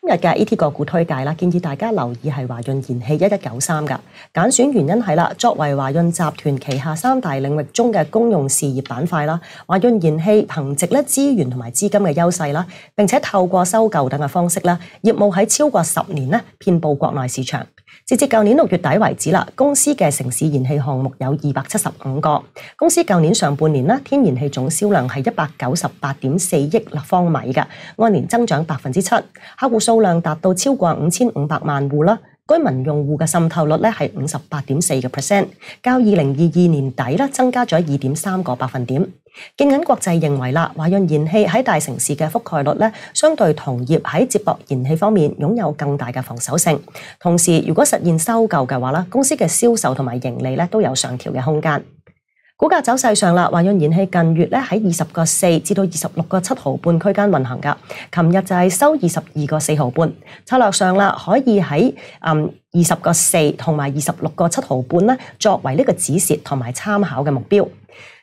今日嘅 et 个股推介啦，建议大家留意系华润燃气一一九三嘅拣选原因系啦，作为华润集团旗下三大领域中嘅公用事业板块啦，华润燃气凭借咧资源同埋资金嘅优势啦，并且透过收购等嘅方式啦，业务喺超过十年咧遍布国内市场。截至旧年六月底为止啦，公司嘅城市燃气项目有二百七十五个。公司旧年上半年啦，天然气总销量系一百九十八点四亿立方米嘅，按年增长百分之七，客户数量达到超过五千五百万户啦，居民用户嘅渗透率咧系五十八点四个 percent，较二零二二年底增加咗二点三个百分点。建银国际认为啦，华润燃气喺大城市嘅覆盖率咧，相对同业喺接驳燃气方面拥有更大嘅防守性。同时，如果实现收购嘅话咧，公司嘅销售同埋盈利咧都有上调嘅空间。股价走势上啦，华润燃气近月咧喺二十个四至到二十六个七毫半区间运行噶。琴日就系收二十二个四毫半。策略上啦，可以喺嗯二十个四同埋二十六个七毫半咧，作为呢个止蚀同埋参考嘅目标。